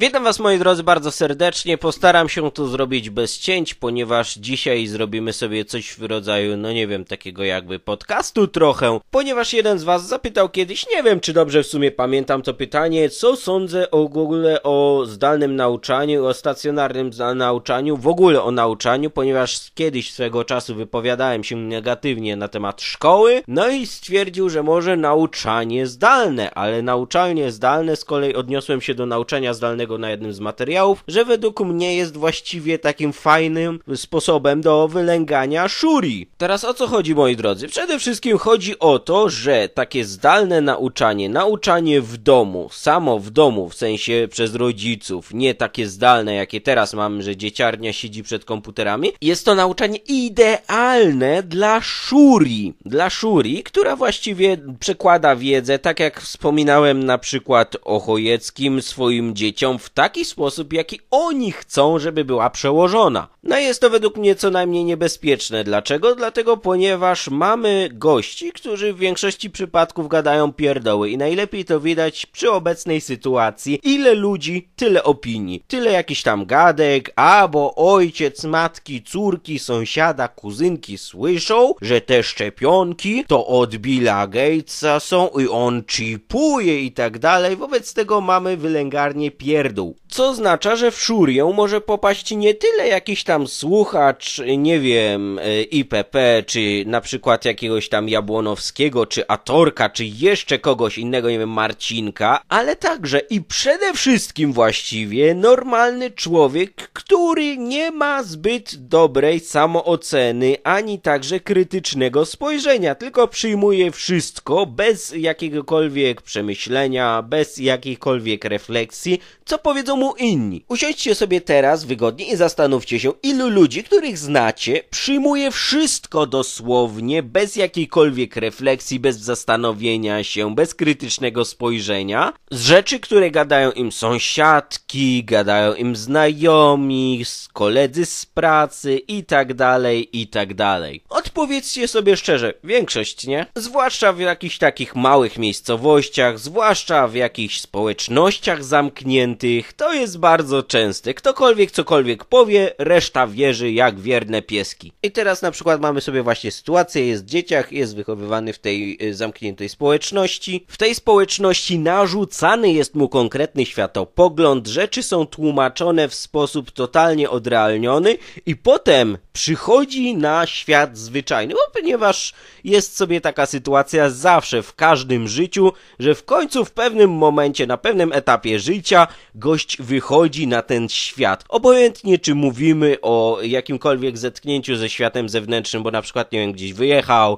Witam Was moi drodzy bardzo serdecznie, postaram się to zrobić bez cięć, ponieważ dzisiaj zrobimy sobie coś w rodzaju, no nie wiem, takiego jakby podcastu trochę, ponieważ jeden z Was zapytał kiedyś, nie wiem czy dobrze w sumie pamiętam to pytanie, co sądzę o ogóle o zdalnym nauczaniu, o stacjonarnym nauczaniu, w ogóle o nauczaniu, ponieważ kiedyś swego czasu wypowiadałem się negatywnie na temat szkoły, no i stwierdził, że może nauczanie zdalne, ale nauczanie zdalne z kolei odniosłem się do nauczania zdalnego tego na jednym z materiałów, że według mnie jest właściwie takim fajnym sposobem do wylęgania Shuri. Teraz o co chodzi moi drodzy? Przede wszystkim chodzi o to, że takie zdalne nauczanie, nauczanie w domu, samo w domu, w sensie przez rodziców, nie takie zdalne jakie teraz mamy, że dzieciarnia siedzi przed komputerami, jest to nauczanie idealne dla Shuri. Dla Shuri, która właściwie przekłada wiedzę, tak jak wspominałem na przykład o Chojeckim swoim dzieciom w taki sposób, jaki oni chcą, żeby była przełożona. No jest to według mnie co najmniej niebezpieczne. Dlaczego? Dlatego, ponieważ mamy gości, którzy w większości przypadków gadają pierdoły i najlepiej to widać przy obecnej sytuacji. Ile ludzi, tyle opinii. Tyle jakiś tam gadek, albo ojciec, matki, córki, sąsiada, kuzynki słyszą, że te szczepionki to od Billa Gatesa są i on chipuje i tak dalej. Wobec tego mamy wylęgarnię pierdoły. acuerdo co oznacza, że w szurię może popaść nie tyle jakiś tam słuchacz, nie wiem, e, IPP, czy na przykład jakiegoś tam Jabłonowskiego, czy Atorka, czy jeszcze kogoś innego, nie wiem, Marcinka, ale także i przede wszystkim właściwie normalny człowiek, który nie ma zbyt dobrej samooceny, ani także krytycznego spojrzenia, tylko przyjmuje wszystko bez jakiegokolwiek przemyślenia, bez jakichkolwiek refleksji, co powiedzą inni. Usiądźcie sobie teraz wygodnie i zastanówcie się, ilu ludzi, których znacie, przyjmuje wszystko dosłownie, bez jakiejkolwiek refleksji, bez zastanowienia się, bez krytycznego spojrzenia, z rzeczy, które gadają im sąsiadki, gadają im znajomi, koledzy z pracy i tak dalej, i tak dalej. Odpowiedzcie sobie szczerze, większość, nie? Zwłaszcza w jakichś takich małych miejscowościach, zwłaszcza w jakichś społecznościach zamkniętych, to to jest bardzo częste. Ktokolwiek cokolwiek powie, reszta wierzy jak wierne pieski. I teraz na przykład mamy sobie właśnie sytuację, jest dzieciak, jest wychowywany w tej y, zamkniętej społeczności. W tej społeczności narzucany jest mu konkretny światopogląd, rzeczy są tłumaczone w sposób totalnie odrealniony i potem przychodzi na świat zwyczajny, bo ponieważ jest sobie taka sytuacja zawsze w każdym życiu, że w końcu w pewnym momencie, na pewnym etapie życia gość wychodzi na ten świat. Obojętnie czy mówimy o jakimkolwiek zetknięciu ze światem zewnętrznym, bo na przykład, nie wiem, gdzieś wyjechał y,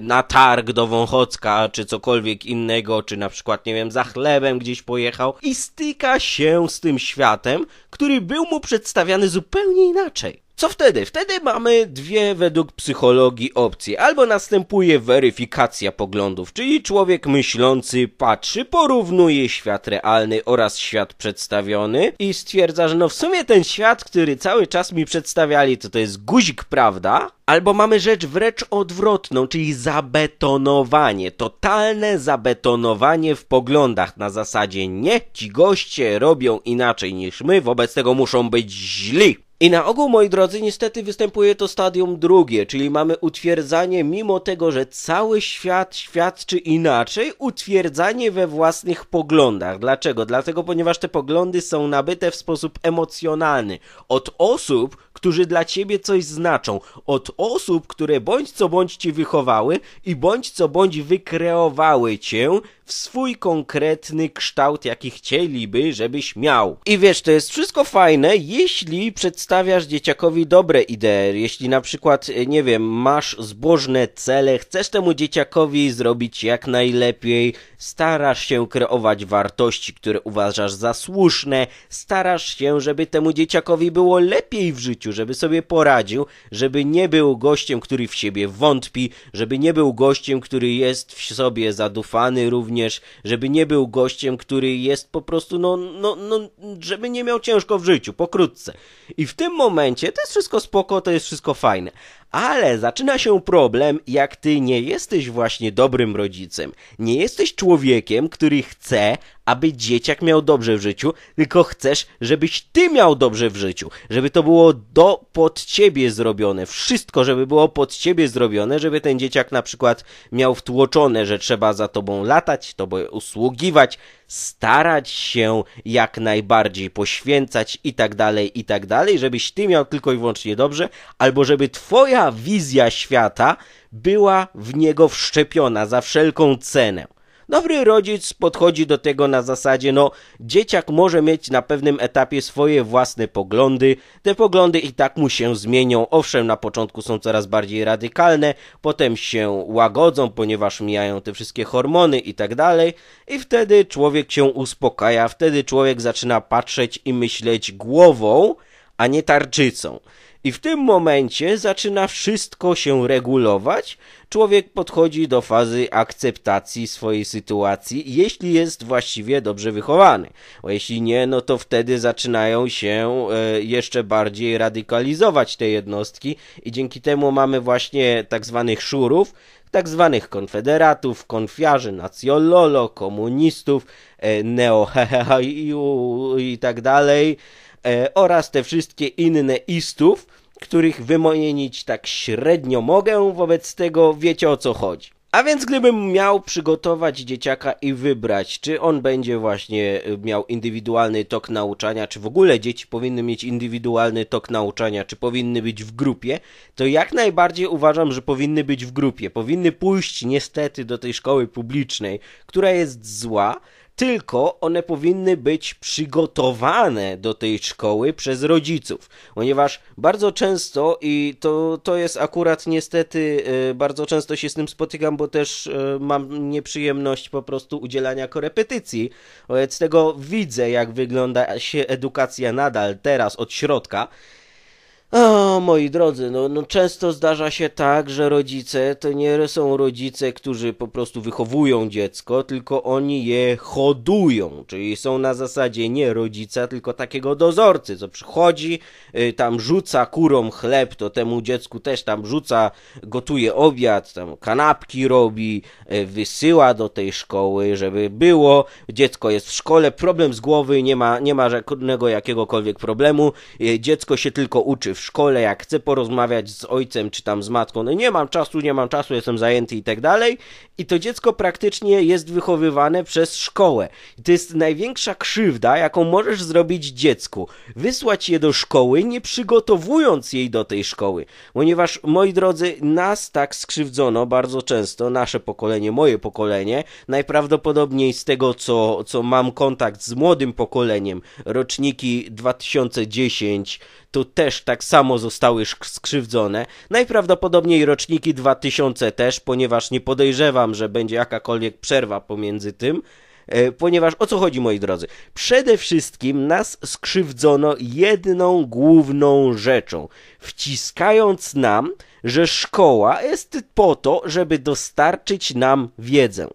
na targ do Wąchocka, czy cokolwiek innego, czy na przykład, nie wiem, za chlebem gdzieś pojechał i styka się z tym światem, który był mu przedstawiany zupełnie inaczej. Co wtedy? Wtedy mamy dwie według psychologii opcje. Albo następuje weryfikacja poglądów, czyli człowiek myślący patrzy, porównuje świat realny oraz świat przedstawiony i stwierdza, że no w sumie ten świat, który cały czas mi przedstawiali, to to jest guzik, prawda? Albo mamy rzecz wręcz odwrotną, czyli zabetonowanie, totalne zabetonowanie w poglądach na zasadzie nie, ci goście robią inaczej niż my, wobec tego muszą być źli. I na ogół, moi drodzy, niestety występuje to stadium drugie, czyli mamy utwierdzanie, mimo tego, że cały świat świadczy inaczej, utwierdzanie we własnych poglądach. Dlaczego? Dlatego, ponieważ te poglądy są nabyte w sposób emocjonalny od osób, którzy dla ciebie coś znaczą, od osób, które bądź co bądź ci wychowały i bądź co bądź wykreowały cię w swój konkretny kształt, jaki chcieliby, żebyś miał. I wiesz, to jest wszystko fajne, jeśli przedstawiasz dzieciakowi dobre idee, jeśli na przykład, e, nie wiem, masz zbożne cele, chcesz temu dzieciakowi zrobić jak najlepiej, starasz się kreować wartości, które uważasz za słuszne, starasz się, żeby temu dzieciakowi było lepiej w życiu, żeby sobie poradził, żeby nie był gościem, który w siebie wątpi, żeby nie był gościem, który jest w sobie zadufany również, żeby nie był gościem, który jest po prostu, no, no, no żeby nie miał ciężko w życiu, pokrótce. I w tym momencie to jest wszystko spoko, to jest wszystko fajne. Ale zaczyna się problem, jak ty nie jesteś właśnie dobrym rodzicem. Nie jesteś człowiekiem, który chce, aby dzieciak miał dobrze w życiu, tylko chcesz, żebyś ty miał dobrze w życiu. Żeby to było do pod ciebie zrobione. Wszystko, żeby było pod ciebie zrobione, żeby ten dzieciak na przykład miał wtłoczone, że trzeba za tobą latać, tobą usługiwać, starać się jak najbardziej, poświęcać i tak dalej, i tak dalej, żebyś ty miał tylko i wyłącznie dobrze, albo żeby twoja wizja świata była w niego wszczepiona za wszelką cenę. Dobry rodzic podchodzi do tego na zasadzie, no dzieciak może mieć na pewnym etapie swoje własne poglądy, te poglądy i tak mu się zmienią, owszem na początku są coraz bardziej radykalne, potem się łagodzą, ponieważ mijają te wszystkie hormony i tak dalej i wtedy człowiek się uspokaja, wtedy człowiek zaczyna patrzeć i myśleć głową, a nie tarczycą. I w tym momencie zaczyna wszystko się regulować. Człowiek podchodzi do fazy akceptacji swojej sytuacji, jeśli jest właściwie dobrze wychowany. Bo jeśli nie, no to wtedy zaczynają się e, jeszcze bardziej radykalizować te jednostki i dzięki temu mamy właśnie tak zwanych szurów, tak zwanych konfederatów, konfiarzy, nacjololo, komunistów, e, neo i tak dalej. E, oraz te wszystkie inne istów, których wymienić tak średnio mogę, wobec tego wiecie o co chodzi. A więc gdybym miał przygotować dzieciaka i wybrać, czy on będzie właśnie e, miał indywidualny tok nauczania, czy w ogóle dzieci powinny mieć indywidualny tok nauczania, czy powinny być w grupie, to jak najbardziej uważam, że powinny być w grupie. Powinny pójść niestety do tej szkoły publicznej, która jest zła, tylko one powinny być przygotowane do tej szkoły przez rodziców, ponieważ bardzo często, i to, to jest akurat niestety, e, bardzo często się z tym spotykam, bo też e, mam nieprzyjemność po prostu udzielania korepetycji, wobec tego widzę, jak wygląda się edukacja nadal teraz od środka. O, moi drodzy, no, no często zdarza się tak, że rodzice to nie są rodzice, którzy po prostu wychowują dziecko, tylko oni je hodują, czyli są na zasadzie nie rodzica, tylko takiego dozorcy, co przychodzi, y, tam rzuca kurom chleb, to temu dziecku też tam rzuca, gotuje obiad, tam kanapki robi, y, wysyła do tej szkoły, żeby było, dziecko jest w szkole, problem z głowy, nie ma, nie ma żadnego jakiegokolwiek problemu, y, dziecko się tylko uczy w szkole, jak chcę porozmawiać z ojcem czy tam z matką, no nie mam czasu, nie mam czasu, jestem zajęty i tak dalej i to dziecko praktycznie jest wychowywane przez szkołę. I to jest największa krzywda, jaką możesz zrobić dziecku. Wysłać je do szkoły, nie przygotowując jej do tej szkoły. Ponieważ, moi drodzy, nas tak skrzywdzono bardzo często, nasze pokolenie, moje pokolenie, najprawdopodobniej z tego, co, co mam kontakt z młodym pokoleniem, roczniki 2010, to też tak samo zostały skrzywdzone. Najprawdopodobniej roczniki 2000 też, ponieważ nie podejrzewam, że będzie jakakolwiek przerwa pomiędzy tym, e, ponieważ o co chodzi, moi drodzy? Przede wszystkim nas skrzywdzono jedną główną rzeczą, wciskając nam, że szkoła jest po to, żeby dostarczyć nam wiedzę.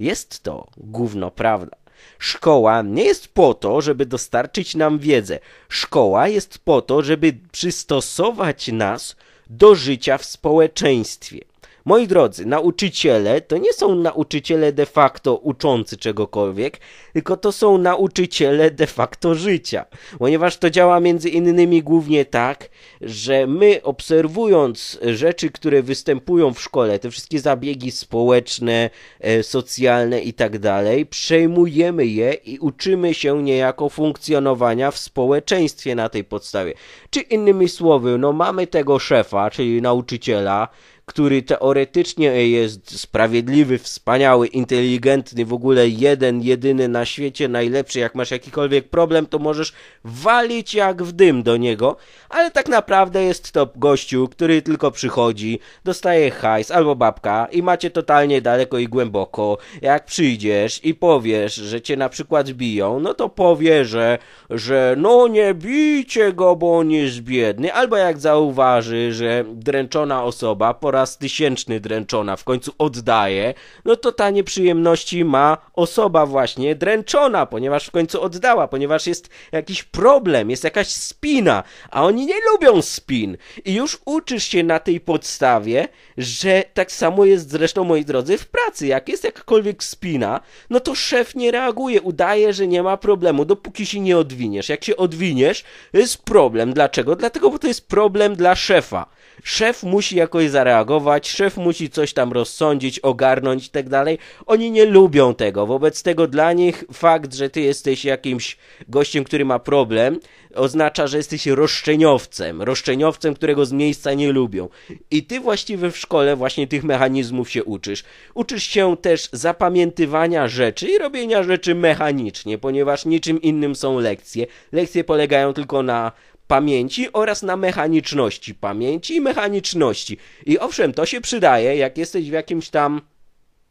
Jest to gówno prawda. Szkoła nie jest po to, żeby dostarczyć nam wiedzę. Szkoła jest po to, żeby przystosować nas do życia w społeczeństwie. Moi drodzy, nauczyciele to nie są nauczyciele de facto uczący czegokolwiek, tylko to są nauczyciele de facto życia. Ponieważ to działa między innymi głównie tak, że my obserwując rzeczy, które występują w szkole, te wszystkie zabiegi społeczne, e, socjalne i tak dalej, przejmujemy je i uczymy się niejako funkcjonowania w społeczeństwie na tej podstawie. Czy innymi słowy, no mamy tego szefa, czyli nauczyciela, który teoretycznie jest sprawiedliwy, wspaniały, inteligentny, w ogóle jeden, jedyny na świecie, najlepszy, jak masz jakikolwiek problem, to możesz walić jak w dym do niego, ale tak naprawdę jest to gościu, który tylko przychodzi, dostaje hajs albo babka i macie totalnie daleko i głęboko. Jak przyjdziesz i powiesz, że cię na przykład biją, no to powie, że, że no nie bijcie go, bo on jest biedny, albo jak zauważy, że dręczona osoba po raz tysięczny dręczona w końcu oddaje, no to ta nieprzyjemności ma osoba właśnie dręczona, ponieważ w końcu oddała, ponieważ jest jakiś problem, jest jakaś spina, a oni nie lubią spin. I już uczysz się na tej podstawie, że tak samo jest zresztą, moi drodzy, w pracy. Jak jest jakakolwiek spina, no to szef nie reaguje, udaje, że nie ma problemu, dopóki się nie odwiniesz. Jak się odwiniesz, jest problem. Dlaczego? Dlatego, bo to jest problem dla szefa. Szef musi jakoś zareagować szef musi coś tam rozsądzić, ogarnąć i tak dalej. Oni nie lubią tego, wobec tego dla nich fakt, że ty jesteś jakimś gościem, który ma problem, oznacza, że jesteś roszczeniowcem, roszczeniowcem, którego z miejsca nie lubią. I ty właściwie w szkole właśnie tych mechanizmów się uczysz. Uczysz się też zapamiętywania rzeczy i robienia rzeczy mechanicznie, ponieważ niczym innym są lekcje. Lekcje polegają tylko na pamięci oraz na mechaniczności pamięci i mechaniczności. I owszem, to się przydaje, jak jesteś w jakimś tam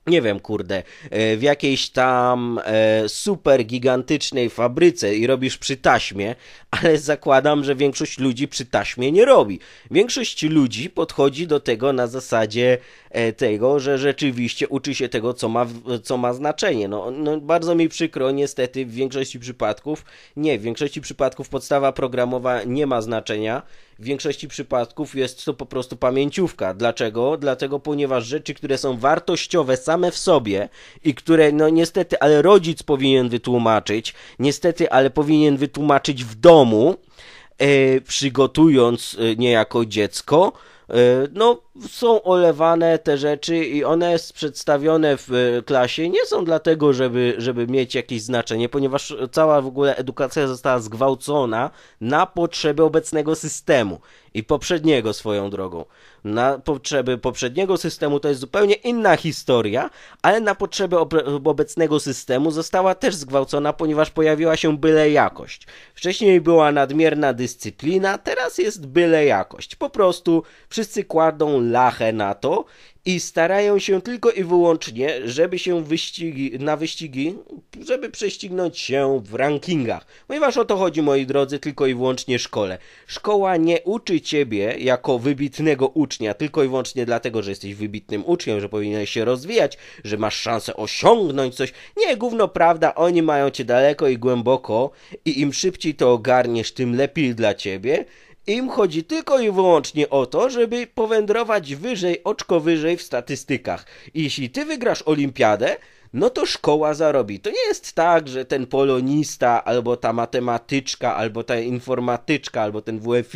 nie wiem, kurde, e, w jakiejś tam e, super gigantycznej fabryce i robisz przy taśmie, ale zakładam, że większość ludzi przy taśmie nie robi. Większość ludzi podchodzi do tego na zasadzie, E, tego, że rzeczywiście uczy się tego, co ma, co ma znaczenie. No, no bardzo mi przykro, niestety w większości przypadków nie, w większości przypadków podstawa programowa nie ma znaczenia. W większości przypadków jest to po prostu pamięciówka. Dlaczego? Dlatego, ponieważ rzeczy, które są wartościowe same w sobie i które, no niestety, ale rodzic powinien wytłumaczyć, niestety, ale powinien wytłumaczyć w domu, e, przygotując e, niejako dziecko, e, no są olewane te rzeczy i one przedstawione w e, klasie nie są dlatego, żeby, żeby mieć jakieś znaczenie, ponieważ cała w ogóle edukacja została zgwałcona na potrzeby obecnego systemu i poprzedniego swoją drogą. Na potrzeby poprzedniego systemu to jest zupełnie inna historia, ale na potrzeby obecnego systemu została też zgwałcona, ponieważ pojawiła się byle jakość. Wcześniej była nadmierna dyscyplina, teraz jest byle jakość. Po prostu wszyscy kładą lachę na to i starają się tylko i wyłącznie, żeby się wyścigi, na wyścigi, żeby prześcignąć się w rankingach. Ponieważ o to chodzi, moi drodzy, tylko i wyłącznie szkole. Szkoła nie uczy ciebie jako wybitnego ucznia, tylko i wyłącznie dlatego, że jesteś wybitnym uczniem, że powinieneś się rozwijać, że masz szansę osiągnąć coś. Nie, gówno prawda, oni mają cię daleko i głęboko i im szybciej to ogarniesz, tym lepiej dla ciebie. Im chodzi tylko i wyłącznie o to, żeby powędrować wyżej, oczko wyżej w statystykach. jeśli ty wygrasz olimpiadę, no to szkoła zarobi. To nie jest tak, że ten polonista, albo ta matematyczka, albo ta informatyczka, albo ten wf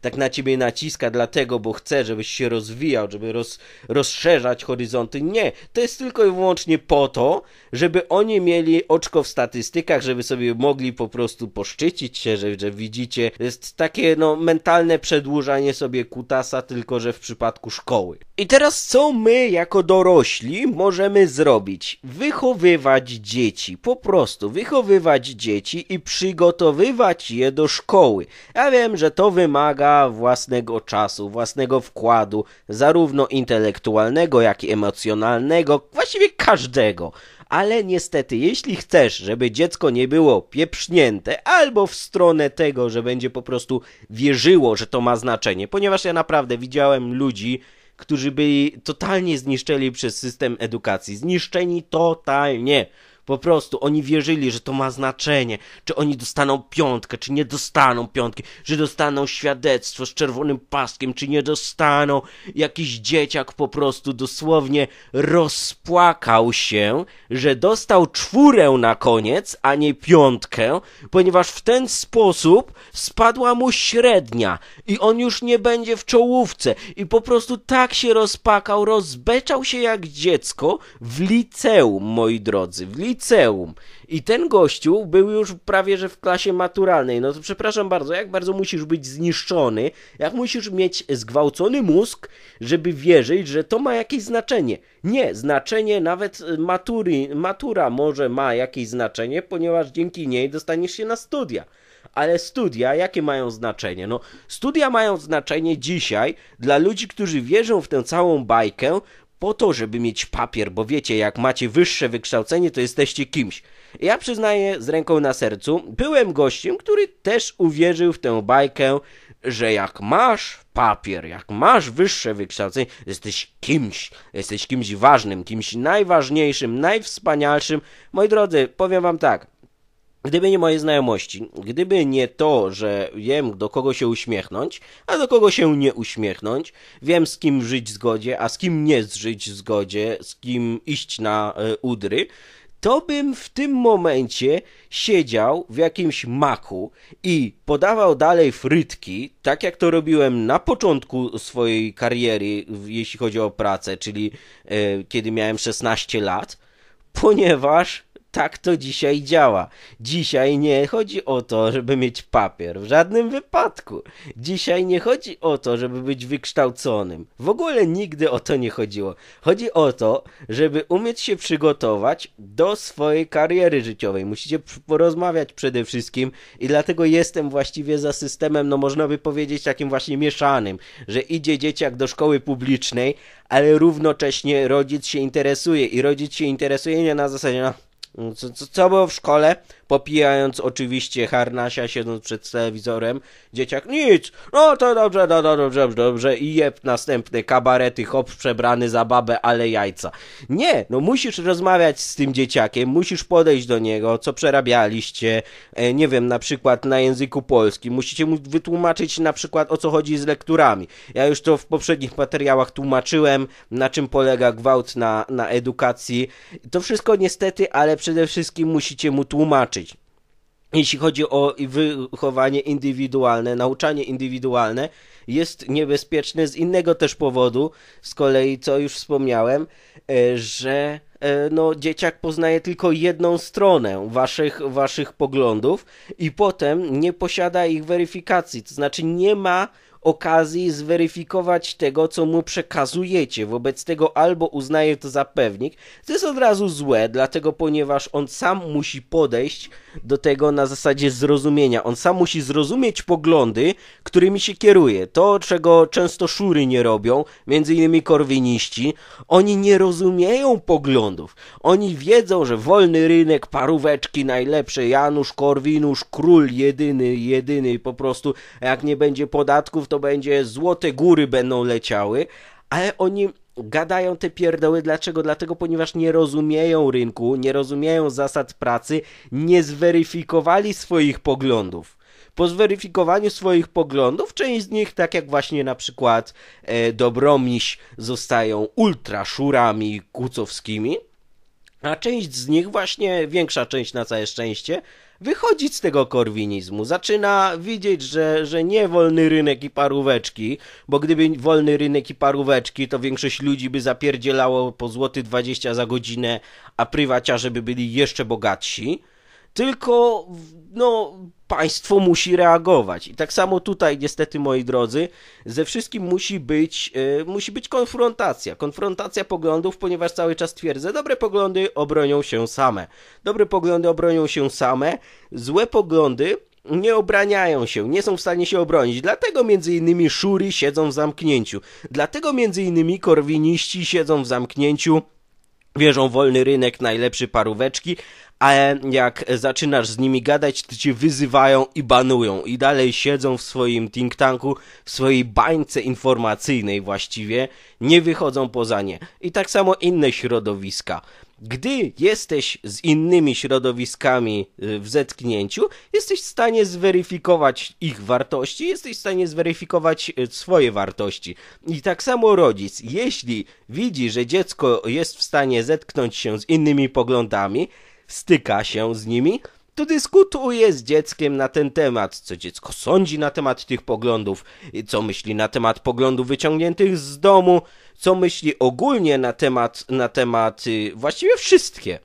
tak na ciebie naciska dlatego, bo chce, żebyś się rozwijał, żeby roz, rozszerzać horyzonty. Nie, to jest tylko i wyłącznie po to, żeby oni mieli oczko w statystykach, żeby sobie mogli po prostu poszczycić się, że, że widzicie. To jest takie no, mentalne przedłużanie sobie kutasa, tylko że w przypadku szkoły. I teraz co my jako dorośli możemy zrobić? wychowywać dzieci, po prostu wychowywać dzieci i przygotowywać je do szkoły. Ja wiem, że to wymaga własnego czasu, własnego wkładu, zarówno intelektualnego, jak i emocjonalnego, właściwie każdego. Ale niestety, jeśli chcesz, żeby dziecko nie było pieprznięte albo w stronę tego, że będzie po prostu wierzyło, że to ma znaczenie, ponieważ ja naprawdę widziałem ludzi, którzy byli totalnie zniszczeni przez system edukacji. Zniszczeni totalnie. Po prostu oni wierzyli, że to ma znaczenie, czy oni dostaną piątkę, czy nie dostaną piątki, że dostaną świadectwo z czerwonym paskiem, czy nie dostaną. Jakiś dzieciak po prostu dosłownie rozpłakał się, że dostał czwórę na koniec, a nie piątkę, ponieważ w ten sposób spadła mu średnia i on już nie będzie w czołówce. I po prostu tak się rozpakał, rozbeczał się jak dziecko w liceum, moi drodzy, w liceum liceum. I ten gościu był już prawie, że w klasie maturalnej. No to przepraszam bardzo, jak bardzo musisz być zniszczony, jak musisz mieć zgwałcony mózg, żeby wierzyć, że to ma jakieś znaczenie. Nie, znaczenie nawet matury, matura może ma jakieś znaczenie, ponieważ dzięki niej dostaniesz się na studia ale studia, jakie mają znaczenie? No, studia mają znaczenie dzisiaj dla ludzi, którzy wierzą w tę całą bajkę, po to, żeby mieć papier, bo wiecie, jak macie wyższe wykształcenie, to jesteście kimś. Ja przyznaję z ręką na sercu, byłem gościem, który też uwierzył w tę bajkę, że jak masz papier, jak masz wyższe wykształcenie, jesteś kimś, jesteś kimś ważnym, kimś najważniejszym, najwspanialszym. Moi drodzy, powiem wam tak, Gdyby nie moje znajomości, gdyby nie to, że wiem do kogo się uśmiechnąć, a do kogo się nie uśmiechnąć, wiem z kim żyć w zgodzie, a z kim nie żyć w zgodzie, z kim iść na e, udry, to bym w tym momencie siedział w jakimś maku i podawał dalej frytki, tak jak to robiłem na początku swojej kariery, jeśli chodzi o pracę, czyli e, kiedy miałem 16 lat, ponieważ tak to dzisiaj działa. Dzisiaj nie chodzi o to, żeby mieć papier, w żadnym wypadku. Dzisiaj nie chodzi o to, żeby być wykształconym. W ogóle nigdy o to nie chodziło. Chodzi o to, żeby umieć się przygotować do swojej kariery życiowej. Musicie porozmawiać przede wszystkim i dlatego jestem właściwie za systemem, no można by powiedzieć takim właśnie mieszanym, że idzie dzieciak do szkoły publicznej, ale równocześnie rodzic się interesuje i rodzic się interesuje nie na zasadzie, no co, co było w szkole, popijając oczywiście harnasia, siedząc przed telewizorem. Dzieciak, nic, no to dobrze, no to dobrze, dobrze i jeb następne kabarety, hop przebrany za babę, ale jajca. Nie, no musisz rozmawiać z tym dzieciakiem, musisz podejść do niego, co przerabialiście, e, nie wiem, na przykład na języku polskim, musicie mu wytłumaczyć na przykład o co chodzi z lekturami. Ja już to w poprzednich materiałach tłumaczyłem, na czym polega gwałt na, na edukacji. To wszystko niestety, ale przede wszystkim musicie mu tłumaczyć jeśli chodzi o wychowanie indywidualne, nauczanie indywidualne, jest niebezpieczne z innego też powodu, z kolei co już wspomniałem, e, że e, no, dzieciak poznaje tylko jedną stronę waszych, waszych poglądów i potem nie posiada ich weryfikacji, to znaczy nie ma okazji zweryfikować tego, co mu przekazujecie. Wobec tego albo uznaje to za pewnik, to jest od razu złe, dlatego ponieważ on sam musi podejść do tego na zasadzie zrozumienia. On sam musi zrozumieć poglądy, którymi się kieruje. To, czego często szury nie robią, między innymi korwiniści, oni nie rozumieją poglądów. Oni wiedzą, że wolny rynek, paróweczki najlepsze, Janusz Korwinusz, król jedyny, jedyny po prostu, jak nie będzie podatków, to będzie, złote góry będą leciały, ale oni gadają te pierdoły. Dlaczego? Dlatego, ponieważ nie rozumieją rynku, nie rozumieją zasad pracy, nie zweryfikowali swoich poglądów. Po zweryfikowaniu swoich poglądów, część z nich, tak jak właśnie na przykład e, Dobromiś, zostają ultraszurami kucowskimi, a część z nich, właśnie większa część na całe szczęście, wychodzić z tego korwinizmu, zaczyna widzieć, że, że nie wolny rynek i paróweczki, bo gdyby wolny rynek i paróweczki, to większość ludzi by zapierdzielało po złoty 20 za godzinę, a prywaciarze by byli jeszcze bogatsi tylko no, państwo musi reagować. I tak samo tutaj, niestety, moi drodzy, ze wszystkim musi być, yy, musi być konfrontacja. Konfrontacja poglądów, ponieważ cały czas twierdzę, dobre poglądy obronią się same. Dobre poglądy obronią się same, złe poglądy nie obraniają się, nie są w stanie się obronić. Dlatego między innymi szury siedzą w zamknięciu. Dlatego między innymi korwiniści siedzą w zamknięciu. Wierzą wolny rynek, najlepszy paróweczki, ale jak zaczynasz z nimi gadać, to cię wyzywają i banują i dalej siedzą w swoim think tanku, w swojej bańce informacyjnej właściwie, nie wychodzą poza nie. I tak samo inne środowiska. Gdy jesteś z innymi środowiskami y, w zetknięciu, jesteś w stanie zweryfikować ich wartości, jesteś w stanie zweryfikować y, swoje wartości. I tak samo rodzic, jeśli widzi, że dziecko jest w stanie zetknąć się z innymi poglądami, styka się z nimi, to dyskutuje z dzieckiem na ten temat, co dziecko sądzi na temat tych poglądów, co myśli na temat poglądów wyciągniętych z domu, co myśli ogólnie na temat, na temat y, właściwie wszystkie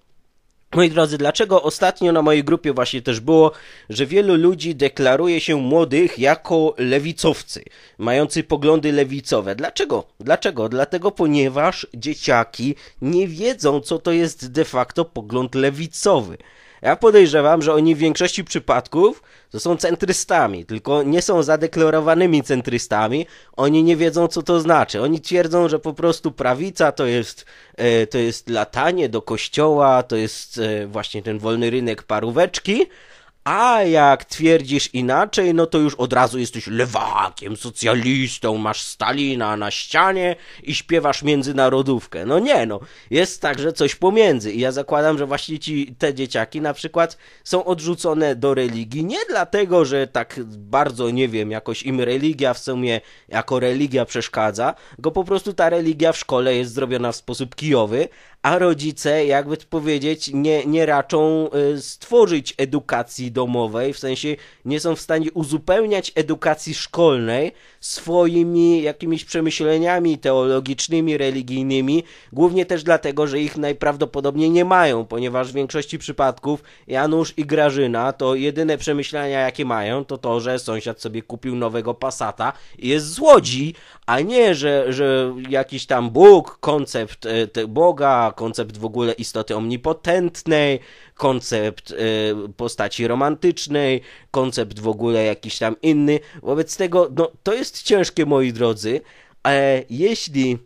Moi drodzy, dlaczego ostatnio na mojej grupie właśnie też było, że wielu ludzi deklaruje się młodych jako lewicowcy, mający poglądy lewicowe. Dlaczego? Dlaczego? Dlatego, ponieważ dzieciaki nie wiedzą, co to jest de facto pogląd lewicowy. Ja podejrzewam, że oni w większości przypadków to są centrystami, tylko nie są zadeklarowanymi centrystami. Oni nie wiedzą, co to znaczy. Oni twierdzą, że po prostu prawica to jest, e, to jest latanie do kościoła, to jest e, właśnie ten wolny rynek paróweczki, a jak twierdzisz inaczej, no to już od razu jesteś lewakiem, socjalistą, masz Stalina na ścianie i śpiewasz międzynarodówkę. No nie, no, jest także coś pomiędzy. I ja zakładam, że właśnie ci, te dzieciaki na przykład są odrzucone do religii nie dlatego, że tak bardzo, nie wiem, jakoś im religia w sumie jako religia przeszkadza, go po prostu ta religia w szkole jest zrobiona w sposób kijowy, a rodzice, jakby to powiedzieć, nie, nie raczą y, stworzyć edukacji domowej, w sensie nie są w stanie uzupełniać edukacji szkolnej, swoimi jakimiś przemyśleniami teologicznymi, religijnymi, głównie też dlatego, że ich najprawdopodobniej nie mają, ponieważ w większości przypadków Janusz i Grażyna to jedyne przemyślenia, jakie mają, to to, że sąsiad sobie kupił nowego pasata i jest złodzi, a nie, że, że jakiś tam Bóg, koncept e, Boga, koncept w ogóle istoty omnipotentnej, koncept e, postaci romantycznej, koncept w ogóle jakiś tam inny. Wobec tego, no, to jest jest ciężkie, moi drodzy, ale jeśli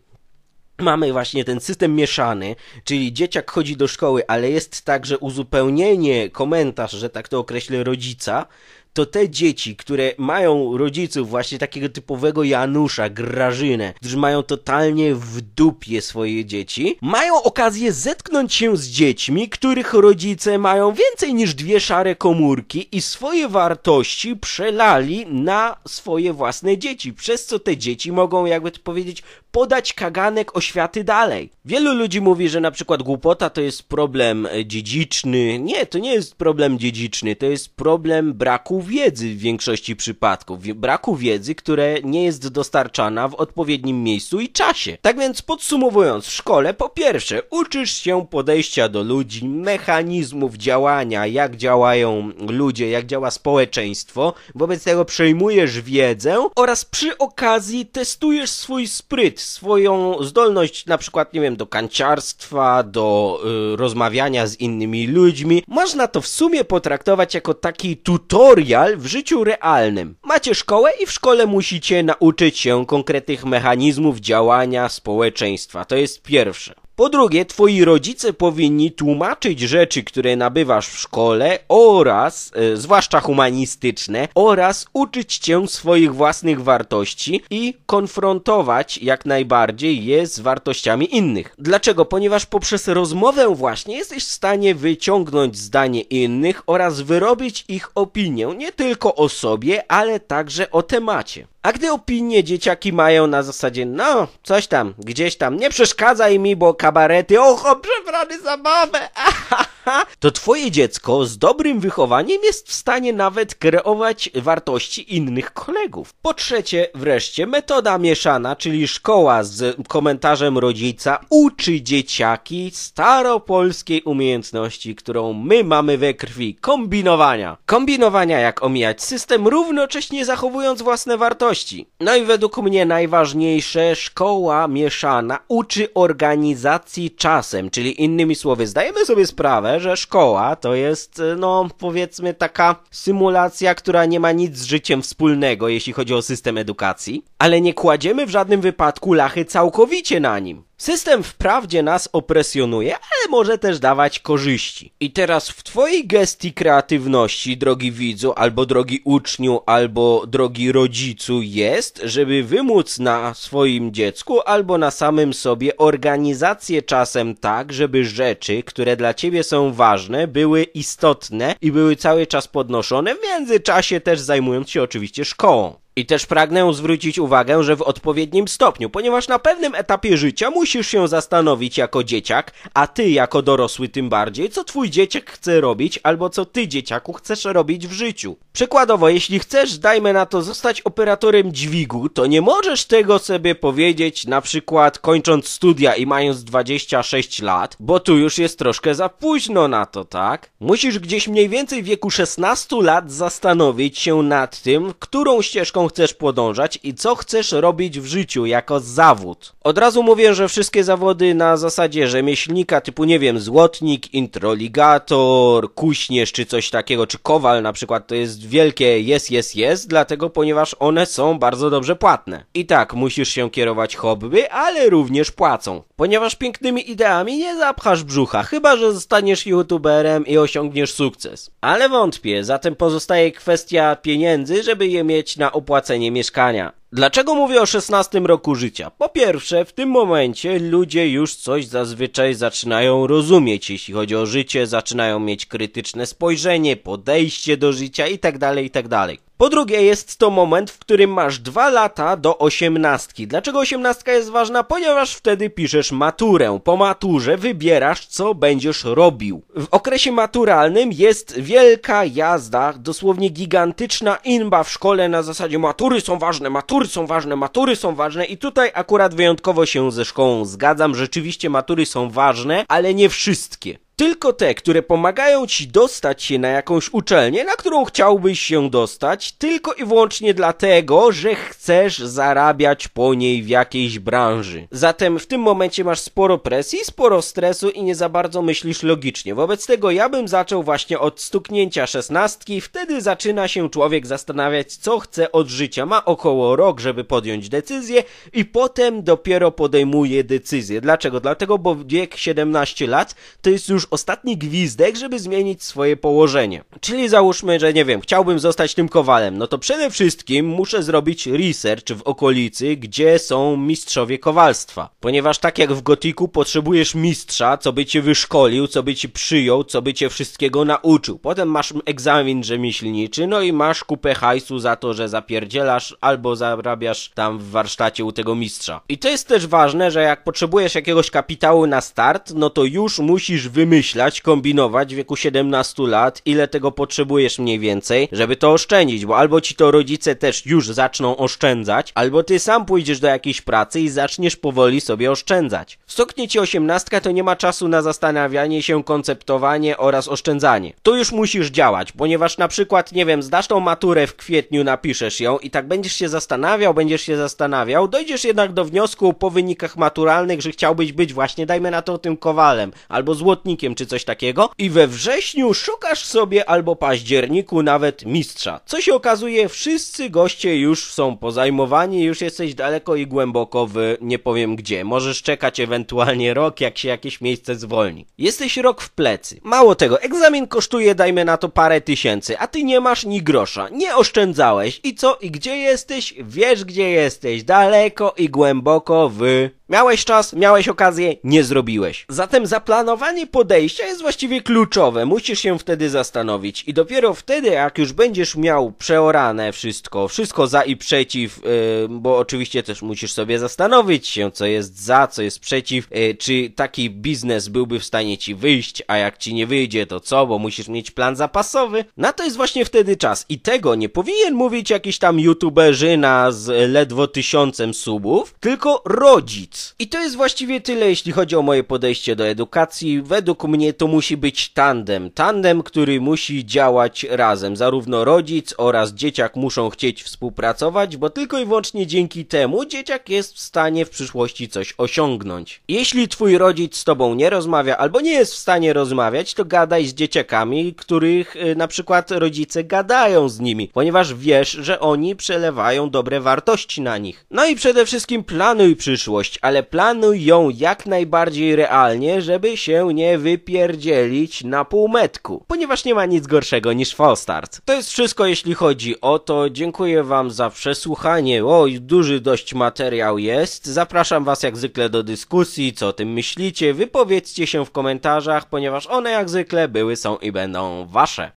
mamy właśnie ten system mieszany, czyli dzieciak chodzi do szkoły, ale jest także uzupełnienie, komentarz, że tak to określę, rodzica, to te dzieci, które mają rodziców właśnie takiego typowego Janusza, Grażynę, którzy mają totalnie w dupie swoje dzieci, mają okazję zetknąć się z dziećmi, których rodzice mają więcej niż dwie szare komórki i swoje wartości przelali na swoje własne dzieci, przez co te dzieci mogą, jakby to powiedzieć, podać kaganek oświaty dalej. Wielu ludzi mówi, że na przykład głupota to jest problem e, dziedziczny. Nie, to nie jest problem dziedziczny, to jest problem braku wiedzy w większości przypadków. Braku wiedzy, które nie jest dostarczana w odpowiednim miejscu i czasie. Tak więc podsumowując, w szkole po pierwsze uczysz się podejścia do ludzi, mechanizmów działania, jak działają ludzie, jak działa społeczeństwo. Wobec tego przejmujesz wiedzę oraz przy okazji testujesz swój spryt swoją zdolność, na przykład, nie wiem, do kanciarstwa, do y, rozmawiania z innymi ludźmi. Można to w sumie potraktować jako taki tutorial w życiu realnym. Macie szkołę i w szkole musicie nauczyć się konkretnych mechanizmów działania społeczeństwa. To jest pierwsze. Po drugie, twoi rodzice powinni tłumaczyć rzeczy, które nabywasz w szkole oraz, e, zwłaszcza humanistyczne, oraz uczyć cię swoich własnych wartości i konfrontować jak najbardziej je z wartościami innych. Dlaczego? Ponieważ poprzez rozmowę właśnie jesteś w stanie wyciągnąć zdanie innych oraz wyrobić ich opinię nie tylko o sobie, ale także o temacie. A gdy opinie dzieciaki mają na zasadzie, no, coś tam, gdzieś tam, nie przeszkadzaj mi, bo kabarety, och, przebrany zabawę, aha. to twoje dziecko z dobrym wychowaniem jest w stanie nawet kreować wartości innych kolegów. Po trzecie, wreszcie, metoda mieszana, czyli szkoła z komentarzem rodzica, uczy dzieciaki staropolskiej umiejętności, którą my mamy we krwi kombinowania. Kombinowania, jak omijać system, równocześnie zachowując własne wartości. No i według mnie najważniejsze, szkoła mieszana uczy organizacji czasem, czyli innymi słowy, zdajemy sobie sprawę, że szkoła to jest, e, no powiedzmy, taka symulacja, która nie ma nic z życiem wspólnego, jeśli chodzi o system edukacji, ale nie kładziemy w żadnym wypadku lachy całkowicie na nim. System wprawdzie nas opresjonuje, ale może też dawać korzyści. I teraz w twojej gestii kreatywności, drogi widzu, albo drogi uczniu, albo drogi rodzicu jest, żeby wymóc na swoim dziecku, albo na samym sobie organizację czasem tak, żeby rzeczy, które dla ciebie są ważne, były istotne i były cały czas podnoszone, w międzyczasie też zajmując się oczywiście szkołą. I też pragnę zwrócić uwagę, że w odpowiednim stopniu, ponieważ na pewnym etapie życia musisz się zastanowić jako dzieciak, a ty jako dorosły tym bardziej, co twój dzieciak chce robić albo co ty dzieciaku chcesz robić w życiu. Przykładowo, jeśli chcesz, dajmy na to, zostać operatorem dźwigu, to nie możesz tego sobie powiedzieć na przykład kończąc studia i mając 26 lat, bo tu już jest troszkę za późno na to, tak? Musisz gdzieś mniej więcej w wieku 16 lat zastanowić się nad tym, którą ścieżką jaką chcesz podążać i co chcesz robić w życiu jako zawód. Od razu mówię, że wszystkie zawody na zasadzie rzemieślnika typu, nie wiem, złotnik, introligator, kuśnierz czy coś takiego, czy kowal na przykład, to jest wielkie jest, jest, jest, dlatego ponieważ one są bardzo dobrze płatne. I tak, musisz się kierować hobby, ale również płacą. Ponieważ pięknymi ideami nie zapchasz brzucha, chyba że zostaniesz youtuberem i osiągniesz sukces. Ale wątpię, zatem pozostaje kwestia pieniędzy, żeby je mieć na opłacenie opłacenie mieszkania. Dlaczego mówię o 16 roku życia? Po pierwsze, w tym momencie ludzie już coś zazwyczaj zaczynają rozumieć, jeśli chodzi o życie, zaczynają mieć krytyczne spojrzenie, podejście do życia itd., tak itd. Tak po drugie, jest to moment, w którym masz 2 lata do osiemnastki. Dlaczego osiemnastka jest ważna? Ponieważ wtedy piszesz maturę. Po maturze wybierasz, co będziesz robił. W okresie maturalnym jest wielka jazda, dosłownie gigantyczna inba w szkole na zasadzie matury są ważne, matury matur są ważne, matury są ważne i tutaj akurat wyjątkowo się ze szkołą zgadzam. Rzeczywiście matury są ważne, ale nie wszystkie. Tylko te, które pomagają ci dostać się na jakąś uczelnię, na którą chciałbyś się dostać, tylko i wyłącznie dlatego, że chcesz zarabiać po niej w jakiejś branży. Zatem w tym momencie masz sporo presji, sporo stresu i nie za bardzo myślisz logicznie. Wobec tego ja bym zaczął właśnie od stuknięcia szesnastki, wtedy zaczyna się człowiek zastanawiać, co chce od życia. Ma około rok, żeby podjąć decyzję i potem dopiero podejmuje decyzję. Dlaczego? Dlatego, bo wiek 17 lat to jest już ostatni gwizdek, żeby zmienić swoje położenie. Czyli załóżmy, że nie wiem, chciałbym zostać tym kowalem, no to przede wszystkim muszę zrobić research w okolicy, gdzie są mistrzowie kowalstwa. Ponieważ tak jak w gotiku potrzebujesz mistrza, co by cię wyszkolił, co by ci przyjął, co by cię wszystkiego nauczył. Potem masz egzamin rzemieślniczy, no i masz kupę hajsu za to, że zapierdzielasz albo zarabiasz tam w warsztacie u tego mistrza. I to jest też ważne, że jak potrzebujesz jakiegoś kapitału na start, no to już musisz wymyślić wymyślać, kombinować w wieku 17 lat, ile tego potrzebujesz mniej więcej, żeby to oszczędzić, bo albo ci to rodzice też już zaczną oszczędzać, albo ty sam pójdziesz do jakiejś pracy i zaczniesz powoli sobie oszczędzać. Stoknie ci osiemnastka, to nie ma czasu na zastanawianie się, konceptowanie oraz oszczędzanie. Tu już musisz działać, ponieważ na przykład, nie wiem, zdasz tą maturę w kwietniu, napiszesz ją i tak będziesz się zastanawiał, będziesz się zastanawiał, dojdziesz jednak do wniosku po wynikach maturalnych, że chciałbyś być właśnie, dajmy na to tym kowalem albo złotnikiem czy coś takiego i we wrześniu szukasz sobie albo październiku nawet mistrza. Co się okazuje, wszyscy goście już są pozajmowani, już jesteś daleko i głęboko w nie powiem gdzie. Możesz czekać ewentualnie rok, jak się jakieś miejsce zwolni. Jesteś rok w plecy. Mało tego, egzamin kosztuje dajmy na to parę tysięcy, a ty nie masz ni grosza. Nie oszczędzałeś. I co? I gdzie jesteś? Wiesz gdzie jesteś. Daleko i głęboko w... Miałeś czas, miałeś okazję, nie zrobiłeś. Zatem zaplanowanie podejścia podejścia jest właściwie kluczowe. Musisz się wtedy zastanowić i dopiero wtedy, jak już będziesz miał przeorane wszystko, wszystko za i przeciw, y, bo oczywiście też musisz sobie zastanowić się, co jest za, co jest przeciw, y, czy taki biznes byłby w stanie ci wyjść, a jak ci nie wyjdzie, to co, bo musisz mieć plan zapasowy. Na to jest właśnie wtedy czas i tego nie powinien mówić jakiś tam youtuberzyna z ledwo tysiącem subów, tylko rodzic. I to jest właściwie tyle, jeśli chodzi o moje podejście do edukacji. Według według mnie to musi być tandem. Tandem, który musi działać razem. Zarówno rodzic oraz dzieciak muszą chcieć współpracować, bo tylko i wyłącznie dzięki temu dzieciak jest w stanie w przyszłości coś osiągnąć. Jeśli twój rodzic z tobą nie rozmawia albo nie jest w stanie rozmawiać, to gadaj z dzieciakami, których y, na przykład rodzice gadają z nimi, ponieważ wiesz, że oni przelewają dobre wartości na nich. No i przede wszystkim planuj przyszłość, ale planuj ją jak najbardziej realnie, żeby się nie wy wypierdzielić na półmetku, ponieważ nie ma nic gorszego niż start. To jest wszystko jeśli chodzi o to, dziękuję wam za przesłuchanie, oj duży dość materiał jest, zapraszam was jak zwykle do dyskusji, co o tym myślicie, wypowiedzcie się w komentarzach, ponieważ one jak zwykle były, są i będą wasze.